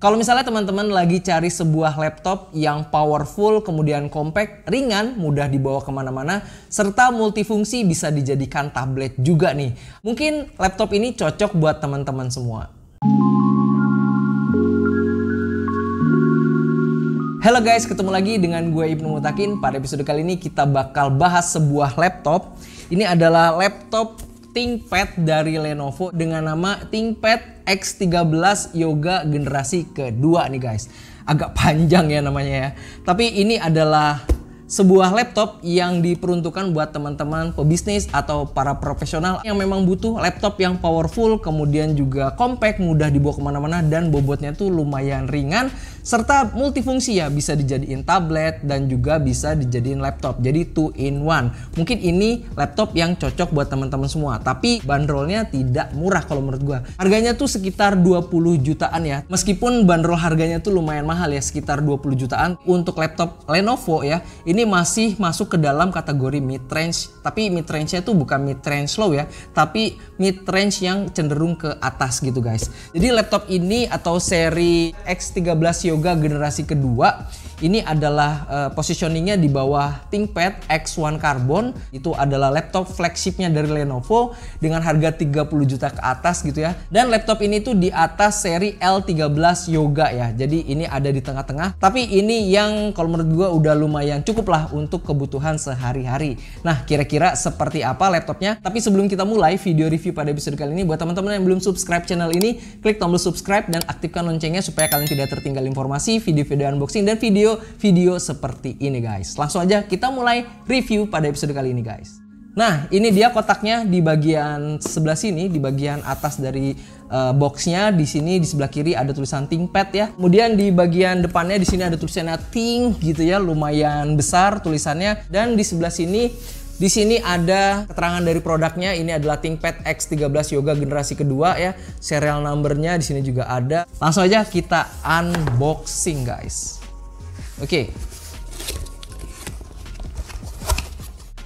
Kalau misalnya teman-teman lagi cari sebuah laptop yang powerful, kemudian compact, ringan, mudah dibawa kemana-mana, serta multifungsi bisa dijadikan tablet juga nih. Mungkin laptop ini cocok buat teman-teman semua. Halo guys, ketemu lagi dengan gue Ibnu Mutakin. Pada episode kali ini kita bakal bahas sebuah laptop. Ini adalah laptop ThinkPad dari Lenovo dengan nama ThinkPad X13 Yoga generasi kedua nih guys. Agak panjang ya namanya ya. Tapi ini adalah sebuah laptop yang diperuntukkan buat teman-teman pebisnis atau para profesional yang memang butuh laptop yang powerful, kemudian juga compact, mudah dibawa kemana-mana, dan bobotnya tuh lumayan ringan, serta multifungsi ya bisa dijadiin tablet dan juga bisa dijadiin laptop jadi two in one mungkin ini laptop yang cocok buat teman-teman semua tapi bandrolnya tidak murah kalau menurut gua harganya tuh sekitar 20 jutaan ya meskipun bandrol harganya tuh lumayan mahal ya sekitar 20 jutaan untuk laptop Lenovo ya ini masih masuk ke dalam kategori mid range tapi mid range-nya tuh bukan mid range low ya tapi mid range yang cenderung ke atas gitu guys jadi laptop ini atau seri X13 yoga generasi kedua ini adalah uh, positioningnya di bawah ThinkPad X1 Carbon. Itu adalah laptop flagshipnya dari Lenovo dengan harga 30 juta ke atas gitu ya. Dan laptop ini tuh di atas seri L13 Yoga ya. Jadi ini ada di tengah-tengah. Tapi ini yang kalau menurut gue udah lumayan cukup lah untuk kebutuhan sehari-hari. Nah kira-kira seperti apa laptopnya? Tapi sebelum kita mulai video review pada episode kali ini buat teman-teman yang belum subscribe channel ini, klik tombol subscribe dan aktifkan loncengnya supaya kalian tidak tertinggal informasi, video-video unboxing dan video video-video seperti ini guys. Langsung aja kita mulai review pada episode kali ini guys. Nah, ini dia kotaknya di bagian sebelah sini, di bagian atas dari uh, boxnya. Di sini di sebelah kiri ada tulisan ThinkPad ya. Kemudian di bagian depannya di sini ada tulisannya Think gitu ya, lumayan besar tulisannya. Dan di sebelah sini di sini ada keterangan dari produknya. Ini adalah ThinkPad X13 Yoga generasi kedua ya. Serial numbernya di sini juga ada. Langsung aja kita unboxing guys. Oke.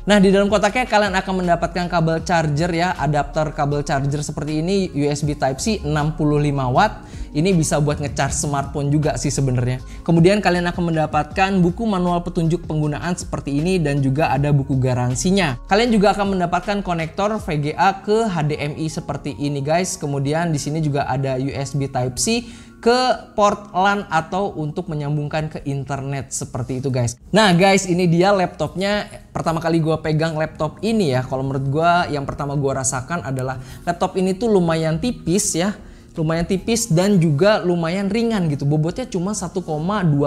Nah, di dalam kotaknya kalian akan mendapatkan kabel charger ya, adapter kabel charger seperti ini USB Type C 65 watt. Ini bisa buat ngecharge smartphone juga sih sebenarnya. Kemudian kalian akan mendapatkan buku manual petunjuk penggunaan seperti ini dan juga ada buku garansinya. Kalian juga akan mendapatkan konektor VGA ke HDMI seperti ini guys. Kemudian di sini juga ada USB Type C ke port LAN atau untuk menyambungkan ke internet seperti itu guys. Nah guys ini dia laptopnya pertama kali gue pegang laptop ini ya. Kalau menurut gue yang pertama gue rasakan adalah laptop ini tuh lumayan tipis ya lumayan tipis dan juga lumayan ringan gitu. Bobotnya cuma 1,2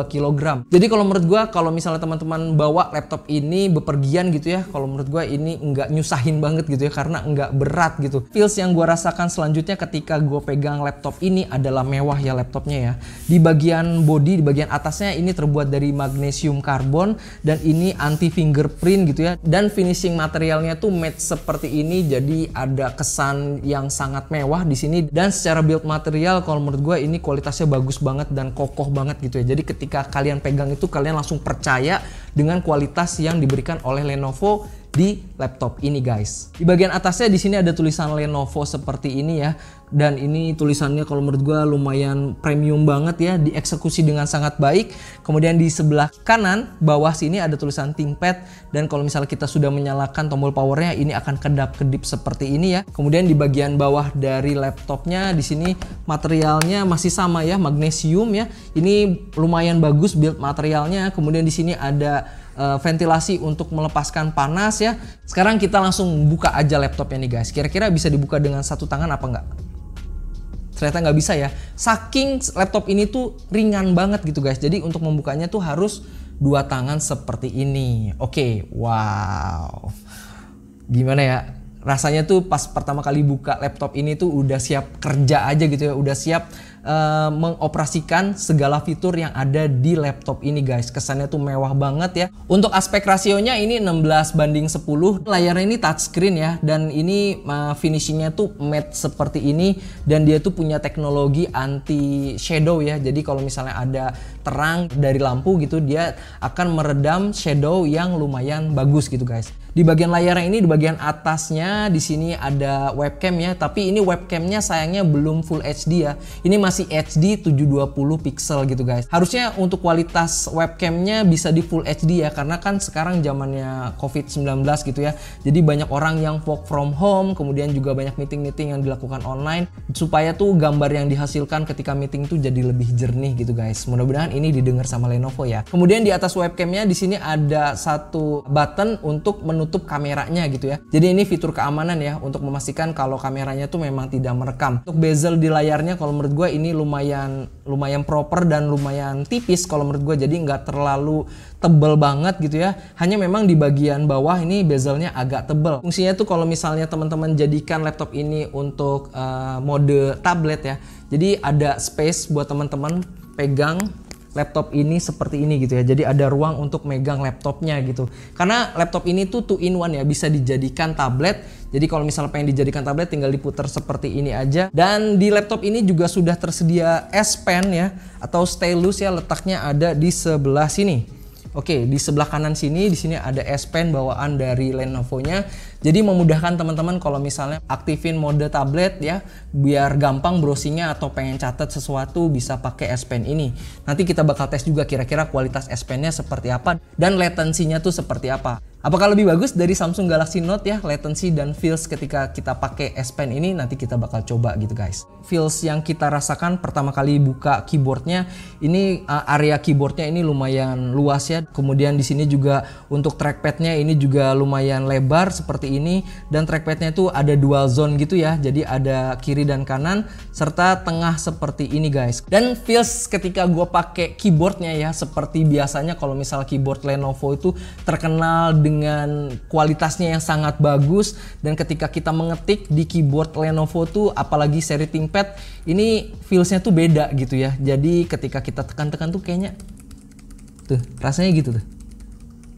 kg. Jadi kalau menurut gue kalau misalnya teman-teman bawa laptop ini bepergian gitu ya, kalau menurut gue ini nggak nyusahin banget gitu ya karena nggak berat gitu. Feels yang gue rasakan selanjutnya ketika gue pegang laptop ini adalah mewah ya laptopnya ya. Di bagian body, di bagian atasnya ini terbuat dari magnesium karbon dan ini anti fingerprint gitu ya. Dan finishing materialnya tuh matte seperti ini jadi ada kesan yang sangat mewah di sini dan secara build build material kalau menurut gue ini kualitasnya bagus banget dan kokoh banget gitu ya. Jadi ketika kalian pegang itu kalian langsung percaya dengan kualitas yang diberikan oleh Lenovo di laptop ini guys. Di bagian atasnya di sini ada tulisan Lenovo seperti ini ya. Dan ini tulisannya kalau menurut gue lumayan premium banget ya, dieksekusi dengan sangat baik. Kemudian di sebelah kanan bawah sini ada tulisan ThinkPad dan kalau misalnya kita sudah menyalakan tombol powernya ini akan kedap-kedip seperti ini ya. Kemudian di bagian bawah dari laptopnya di sini materialnya masih sama ya, magnesium ya. Ini lumayan bagus build materialnya. Kemudian di sini ada uh, ventilasi untuk melepaskan panas ya. Sekarang kita langsung buka aja laptopnya nih guys. Kira-kira bisa dibuka dengan satu tangan apa enggak? Ternyata nggak bisa ya. Saking laptop ini tuh ringan banget gitu guys. Jadi untuk membukanya tuh harus dua tangan seperti ini. Oke, okay, wow. Gimana ya? Rasanya tuh pas pertama kali buka laptop ini tuh udah siap kerja aja gitu ya, udah siap Eh, mengoperasikan segala fitur yang ada di laptop ini guys. Kesannya tuh mewah banget ya. Untuk aspek rasionya ini 16 banding 10. Layarnya ini touchscreen ya dan ini eh, finishingnya tuh matte seperti ini dan dia tuh punya teknologi anti shadow ya. Jadi kalau misalnya ada terang dari lampu gitu dia akan meredam shadow yang lumayan bagus gitu guys. Di bagian layarnya ini di bagian atasnya di sini ada webcam ya, tapi ini webcamnya sayangnya belum full HD ya. Ini masih HD 720 pixel gitu guys. Harusnya untuk kualitas webcamnya bisa di full HD ya karena kan sekarang zamannya COVID-19 gitu ya. Jadi banyak orang yang work from home, kemudian juga banyak meeting-meeting yang dilakukan online supaya tuh gambar yang dihasilkan ketika meeting tuh jadi lebih jernih gitu guys. Mudah-mudahan ini didengar sama Lenovo ya. Kemudian di atas webcamnya di sini ada satu button untuk menutup kameranya gitu ya. Jadi ini fitur keamanan ya untuk memastikan kalau kameranya tuh memang tidak merekam. Untuk bezel di layarnya kalau menurut gue ini lumayan lumayan proper dan lumayan tipis kalau menurut gue jadi nggak terlalu tebel banget gitu ya. Hanya memang di bagian bawah ini bezelnya agak tebel. Fungsinya tuh kalau misalnya teman-teman jadikan laptop ini untuk uh, mode tablet ya. Jadi ada space buat teman-teman pegang laptop ini seperti ini gitu ya. Jadi ada ruang untuk megang laptopnya gitu. Karena laptop ini tuh two in one ya, bisa dijadikan tablet. Jadi kalau misalnya pengen dijadikan tablet tinggal diputar seperti ini aja. Dan di laptop ini juga sudah tersedia S Pen ya atau stylus ya letaknya ada di sebelah sini. Oke, di sebelah kanan sini di sini ada S Pen bawaan dari Lenovo-nya jadi memudahkan teman-teman kalau misalnya aktifin mode tablet ya, biar gampang browsingnya atau pengen catat sesuatu bisa pakai S Pen ini. Nanti kita bakal tes juga kira-kira kualitas S Pennya seperti apa dan latensinya tuh seperti apa. Apakah lebih bagus dari Samsung Galaxy Note ya latency dan feels ketika kita pakai S Pen ini nanti kita bakal coba gitu guys. Feels yang kita rasakan pertama kali buka keyboardnya ini eh, area keyboardnya ini lumayan luas ya. Kemudian di sini juga untuk trackpadnya ini juga lumayan lebar seperti ini dan trackpadnya itu ada dual zone gitu ya. Jadi ada kiri dan kanan serta tengah seperti ini guys. Dan feels ketika gue pakai keyboardnya ya seperti biasanya kalau misal keyboard Lenovo itu terkenal dengan kualitasnya yang sangat bagus dan ketika kita mengetik di keyboard Lenovo tuh apalagi seri ThinkPad ini feelsnya tuh beda gitu ya jadi ketika kita tekan-tekan tuh kayaknya tuh rasanya gitu tuh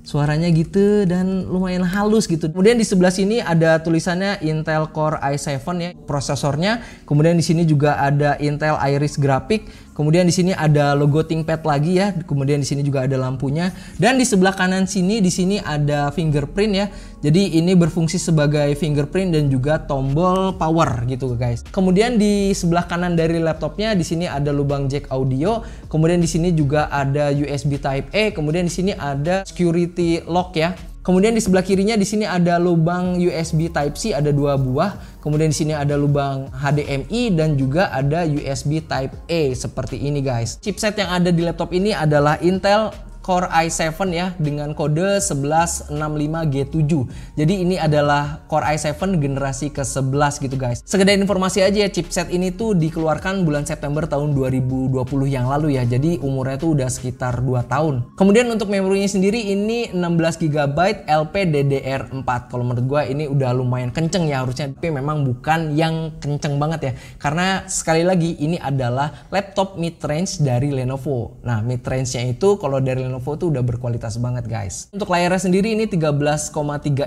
suaranya gitu dan lumayan halus gitu. Kemudian di sebelah sini ada tulisannya Intel Core i7 ya prosesornya. Kemudian di sini juga ada Intel Iris Graphic. Kemudian di sini ada logo ThinkPad lagi ya. Kemudian di sini juga ada lampunya. Dan di sebelah kanan sini di sini ada fingerprint ya. Jadi ini berfungsi sebagai fingerprint dan juga tombol power gitu guys. Kemudian di sebelah kanan dari laptopnya di sini ada lubang jack audio. Kemudian di sini juga ada USB Type A. Kemudian di sini ada security security lock ya. Kemudian di sebelah kirinya di sini ada lubang USB Type C ada dua buah. Kemudian di sini ada lubang HDMI dan juga ada USB Type A e seperti ini guys. Chipset yang ada di laptop ini adalah Intel Core i7 ya dengan kode 1165G7. Jadi ini adalah Core i7 generasi ke-11 gitu guys. Sekedar informasi aja ya chipset ini tuh dikeluarkan bulan September tahun 2020 yang lalu ya. Jadi umurnya tuh udah sekitar 2 tahun. Kemudian untuk memorinya sendiri ini 16GB LPDDR4. Kalau menurut gua ini udah lumayan kenceng ya harusnya tapi memang bukan yang kenceng banget ya. Karena sekali lagi ini adalah laptop mid range dari Lenovo. Nah, mid range-nya itu kalau dari Lenovo tuh udah berkualitas banget guys. Untuk layarnya sendiri ini 13,3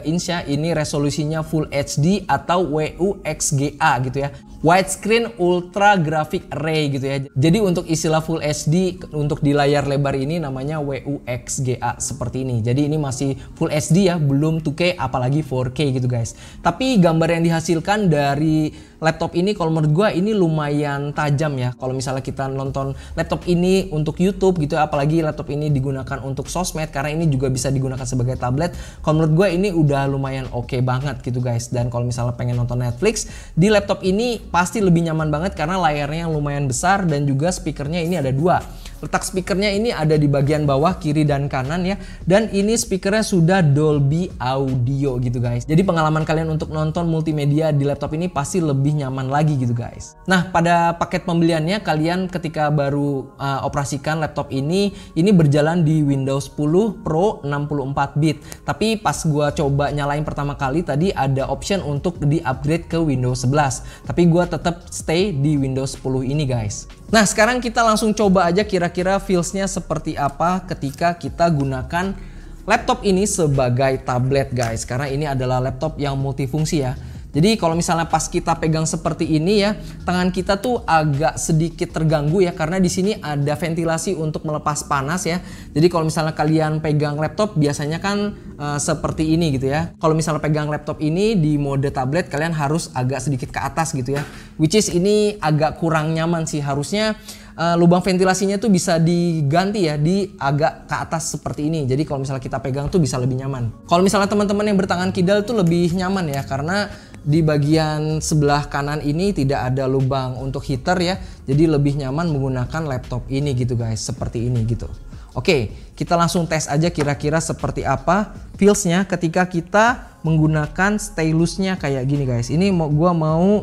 inch ya. Ini resolusinya Full HD atau WUXGA gitu ya. Widescreen Ultra Graphic Ray gitu ya. Jadi untuk istilah Full HD untuk di layar lebar ini namanya WUXGA seperti ini. Jadi ini masih Full HD ya, belum 2K apalagi 4K gitu guys. Tapi gambar yang dihasilkan dari laptop ini kalau menurut gue ini lumayan tajam ya kalau misalnya kita nonton laptop ini untuk YouTube gitu apalagi laptop ini digunakan untuk sosmed karena ini juga bisa digunakan sebagai tablet kalau menurut gue ini udah lumayan oke okay banget gitu guys dan kalau misalnya pengen nonton Netflix di laptop ini pasti lebih nyaman banget karena layarnya yang lumayan besar dan juga speakernya ini ada dua Letak speakernya ini ada di bagian bawah kiri dan kanan ya. Dan ini speakernya sudah Dolby Audio gitu guys. Jadi pengalaman kalian untuk nonton multimedia di laptop ini pasti lebih nyaman lagi gitu guys. Nah pada paket pembeliannya kalian ketika baru uh, operasikan laptop ini, ini berjalan di Windows 10 Pro 64 bit. Tapi pas gua coba nyalain pertama kali tadi ada option untuk di upgrade ke Windows 11. Tapi gua tetap stay di Windows 10 ini guys. Nah sekarang kita langsung coba aja kira-kira feelsnya seperti apa ketika kita gunakan laptop ini sebagai tablet guys. Karena ini adalah laptop yang multifungsi ya. Jadi kalau misalnya pas kita pegang seperti ini ya, tangan kita tuh agak sedikit terganggu ya karena di sini ada ventilasi untuk melepas panas ya. Jadi kalau misalnya kalian pegang laptop biasanya kan e, seperti ini gitu ya. Kalau misalnya pegang laptop ini di mode tablet kalian harus agak sedikit ke atas gitu ya. Which is ini agak kurang nyaman sih harusnya uh, lubang ventilasinya tuh bisa diganti ya di agak ke atas seperti ini. Jadi kalau misalnya kita pegang tuh bisa lebih nyaman. Kalau misalnya teman-teman yang bertangan kidal tuh lebih nyaman ya karena di bagian sebelah kanan ini tidak ada lubang untuk heater ya. Jadi lebih nyaman menggunakan laptop ini gitu guys, seperti ini gitu. Oke, kita langsung tes aja kira-kira seperti apa feelsnya ketika kita menggunakan stylusnya kayak gini guys. Ini mau gua mau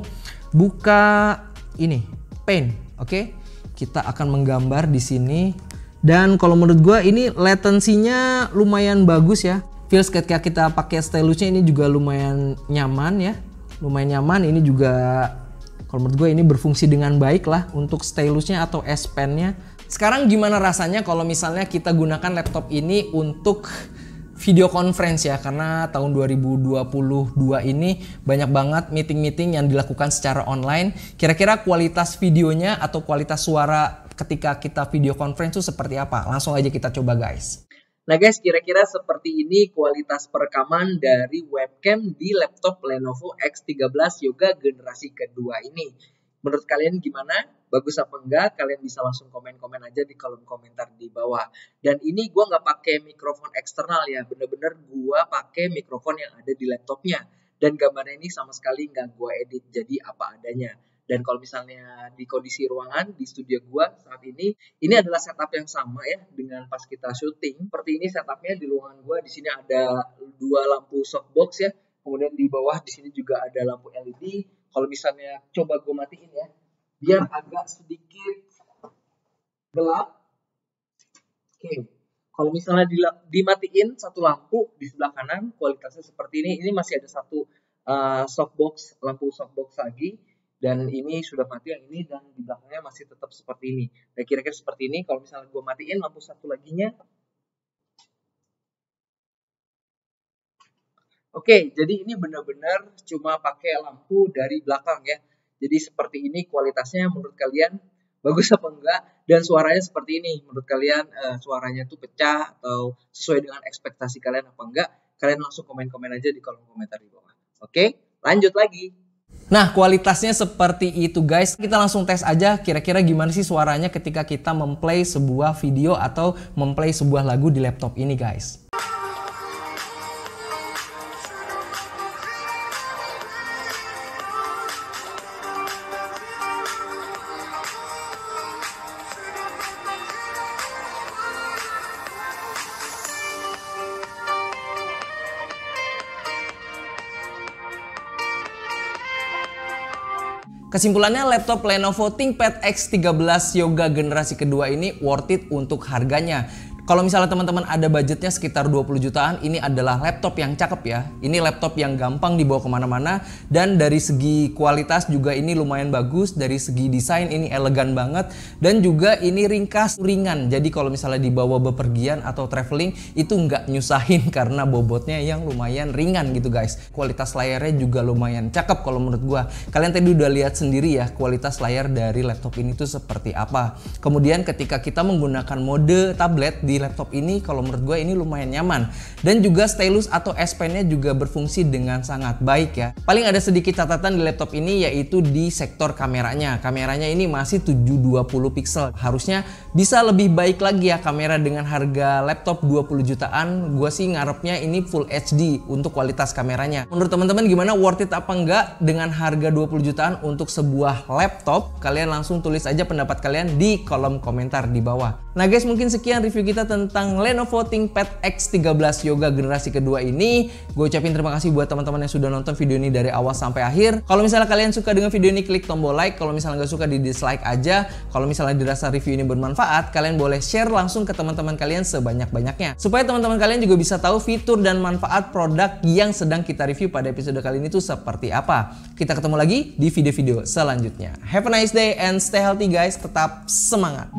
buka ini paint, oke? Kita akan menggambar di sini dan kalau menurut gua ini latensinya lumayan bagus ya. Feels ketika kita pakai stylusnya ini juga lumayan nyaman ya lumayan nyaman ini juga kalau menurut gue ini berfungsi dengan baik lah untuk stylusnya atau S Pen-nya. Sekarang gimana rasanya kalau misalnya kita gunakan laptop ini untuk video conference ya karena tahun 2022 ini banyak banget meeting-meeting yang dilakukan secara online. Kira-kira kualitas videonya atau kualitas suara ketika kita video conference itu seperti apa? Langsung aja kita coba guys. Nah guys, kira-kira seperti ini kualitas perekaman dari webcam di laptop Lenovo X13 Yoga generasi kedua ini. Menurut kalian gimana? Bagus apa enggak? Kalian bisa langsung komen-komen aja di kolom komentar di bawah. Dan ini gue nggak pakai mikrofon eksternal ya, bener-bener gue pakai mikrofon yang ada di laptopnya. Dan gambarnya ini sama sekali nggak gue edit, jadi apa adanya. Dan kalau misalnya di kondisi ruangan di studio gua saat ini, ini adalah setup yang sama ya dengan pas kita syuting. Seperti ini setupnya di ruangan gua. Di sini ada dua lampu softbox ya. Kemudian di bawah di sini juga ada lampu LED. Kalau misalnya coba gua matiin ya, biar agak sedikit gelap. Oke. Kalau misalnya dimatiin satu lampu di sebelah kanan, kualitasnya seperti ini. Ini masih ada satu uh, softbox, lampu softbox lagi dan ini sudah mati yang ini dan di belakangnya masih tetap seperti ini. Nah kira-kira seperti ini kalau misalnya gue matiin lampu satu lagi nya Oke, jadi ini benar-benar cuma pakai lampu dari belakang ya. Jadi seperti ini kualitasnya menurut kalian bagus apa enggak dan suaranya seperti ini menurut kalian uh, suaranya tuh pecah atau sesuai dengan ekspektasi kalian apa enggak kalian langsung komen-komen aja di kolom komentar di bawah oke lanjut lagi Nah, kualitasnya seperti itu guys. Kita langsung tes aja kira-kira gimana sih suaranya ketika kita memplay sebuah video atau memplay sebuah lagu di laptop ini guys. Kesimpulannya laptop Lenovo ThinkPad X13 Yoga generasi kedua ini worth it untuk harganya kalau misalnya teman-teman ada budgetnya sekitar 20 jutaan, ini adalah laptop yang cakep ya. Ini laptop yang gampang dibawa kemana-mana dan dari segi kualitas juga ini lumayan bagus. Dari segi desain ini elegan banget dan juga ini ringkas ringan. Jadi kalau misalnya dibawa bepergian atau traveling itu nggak nyusahin karena bobotnya yang lumayan ringan gitu guys. Kualitas layarnya juga lumayan cakep kalau menurut gua. Kalian tadi udah lihat sendiri ya kualitas layar dari laptop ini tuh seperti apa. Kemudian ketika kita menggunakan mode tablet di laptop ini kalau menurut gue ini lumayan nyaman. Dan juga stylus atau S Pen-nya juga berfungsi dengan sangat baik ya. Paling ada sedikit catatan di laptop ini yaitu di sektor kameranya. Kameranya ini masih 720 pixel. Harusnya bisa lebih baik lagi ya kamera dengan harga laptop 20 jutaan. Gue sih ngarepnya ini full HD untuk kualitas kameranya. Menurut teman-teman gimana worth it apa enggak dengan harga 20 jutaan untuk sebuah laptop? Kalian langsung tulis aja pendapat kalian di kolom komentar di bawah. Nah guys mungkin sekian review kita tentang Lenovo ThinkPad X13 Yoga generasi kedua ini. Gue ucapin terima kasih buat teman-teman yang sudah nonton video ini dari awal sampai akhir. Kalau misalnya kalian suka dengan video ini klik tombol like, kalau misalnya nggak suka di dislike aja. Kalau misalnya dirasa review ini bermanfaat, kalian boleh share langsung ke teman-teman kalian sebanyak-banyaknya. Supaya teman-teman kalian juga bisa tahu fitur dan manfaat produk yang sedang kita review pada episode kali ini tuh seperti apa. Kita ketemu lagi di video-video selanjutnya. Have a nice day and stay healthy guys, tetap semangat.